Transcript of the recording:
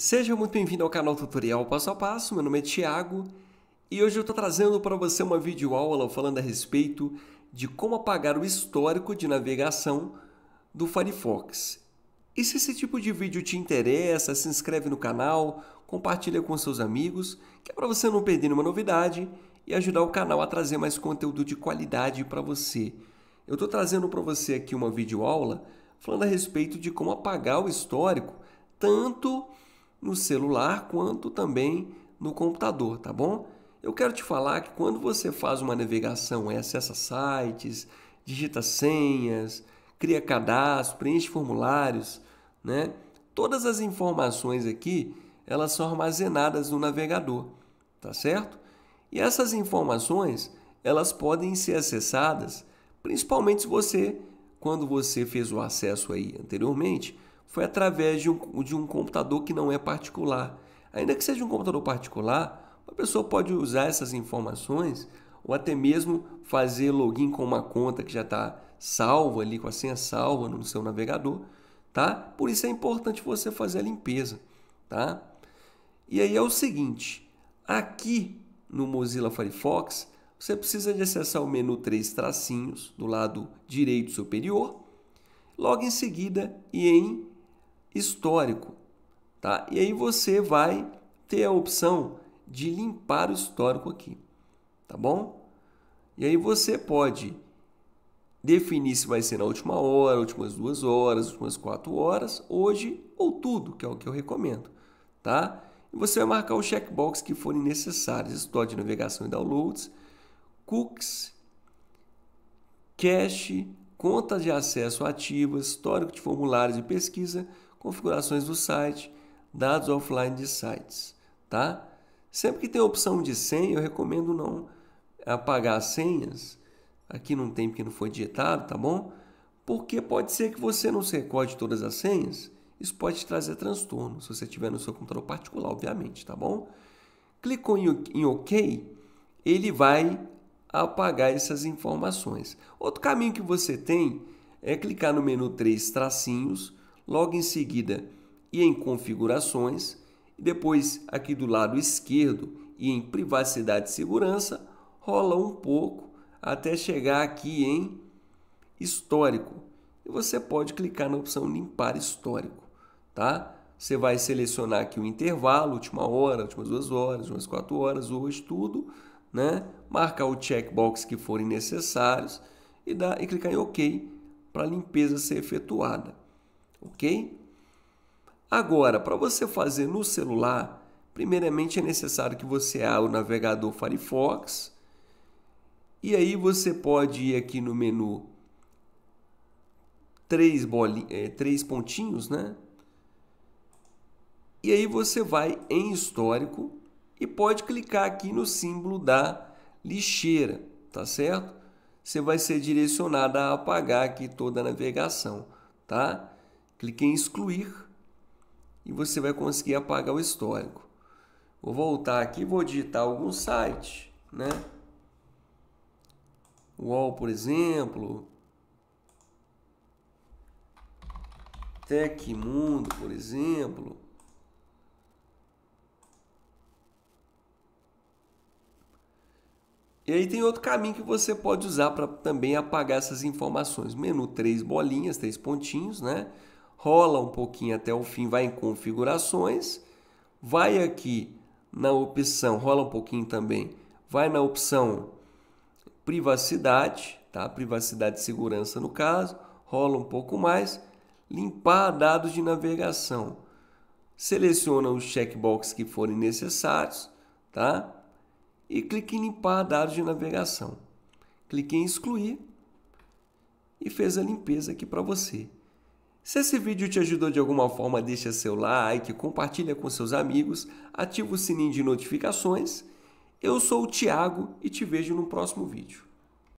Seja muito bem-vindo ao canal Tutorial Passo a Passo, meu nome é Thiago e hoje eu estou trazendo para você uma videoaula falando a respeito de como apagar o histórico de navegação do Firefox. E se esse tipo de vídeo te interessa, se inscreve no canal, compartilha com seus amigos, que é para você não perder nenhuma novidade e ajudar o canal a trazer mais conteúdo de qualidade para você. Eu estou trazendo para você aqui uma videoaula falando a respeito de como apagar o histórico, tanto no celular quanto também no computador, tá bom? Eu quero te falar que quando você faz uma navegação, é, acessa sites, digita senhas, cria cadastro, preenche formulários, né? Todas as informações aqui, elas são armazenadas no navegador, tá certo? E essas informações, elas podem ser acessadas, principalmente se você, quando você fez o acesso aí anteriormente, foi através de um, de um computador que não é particular. Ainda que seja um computador particular, uma pessoa pode usar essas informações ou até mesmo fazer login com uma conta que já está salva ali, com a senha salva no seu navegador, tá? Por isso é importante você fazer a limpeza, tá? E aí é o seguinte, aqui no Mozilla Firefox, você precisa de acessar o menu três tracinhos do lado direito superior, logo em seguida e em histórico. Tá? E aí você vai ter a opção de limpar o histórico aqui, tá bom? E aí você pode definir se vai ser na última hora, últimas duas horas, últimas quatro horas, hoje ou tudo, que é o que eu recomendo, tá? E você vai marcar os checkbox que forem necessários, história de navegação e downloads, cookies, cache, contas de acesso ativas, histórico de formulários de pesquisa, configurações do site, dados offline de sites, tá? Sempre que tem a opção de senha, eu recomendo não apagar as senhas. Aqui não tem porque não foi digitado, tá bom? Porque pode ser que você não se recorde todas as senhas. Isso pode te trazer transtorno, se você tiver no seu computador particular, obviamente, tá bom? Clicou em OK, ele vai apagar essas informações. Outro caminho que você tem é clicar no menu três tracinhos logo em seguida e em configurações, e depois aqui do lado esquerdo e em privacidade e segurança, rola um pouco até chegar aqui em histórico. E você pode clicar na opção limpar histórico, tá? Você vai selecionar aqui o intervalo, última hora, últimas duas horas, umas quatro horas, hoje, tudo, né? Marcar o checkbox que forem necessários e, dá e clicar em OK para a limpeza ser efetuada ok? Agora, para você fazer no celular, primeiramente é necessário que você abra o navegador Firefox e aí você pode ir aqui no menu três, boli, é, três pontinhos, né? E aí você vai em histórico e pode clicar aqui no símbolo da lixeira, tá certo? Você vai ser direcionado a apagar aqui toda a navegação, tá? Clique em excluir e você vai conseguir apagar o histórico. Vou voltar aqui, vou digitar algum site, né? UOL, por exemplo. Tecmundo, por exemplo. E aí tem outro caminho que você pode usar para também apagar essas informações. Menu três bolinhas, três pontinhos, né? rola um pouquinho até o fim, vai em configurações, vai aqui na opção, rola um pouquinho também, vai na opção privacidade, tá? Privacidade e segurança no caso, rola um pouco mais, limpar dados de navegação. Seleciona os checkbox que forem necessários, tá? E clique em limpar dados de navegação. Clique em excluir e fez a limpeza aqui para você. Se esse vídeo te ajudou de alguma forma, deixa seu like, compartilha com seus amigos, ativa o sininho de notificações. Eu sou o Thiago e te vejo no próximo vídeo.